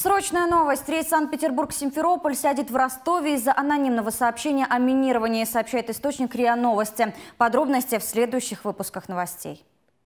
Срочная новость. Рейс Санкт-Петербург-Симферополь сядет в Ростове из-за анонимного сообщения о минировании, сообщает источник РИА Новости. Подробности в следующих выпусках новостей.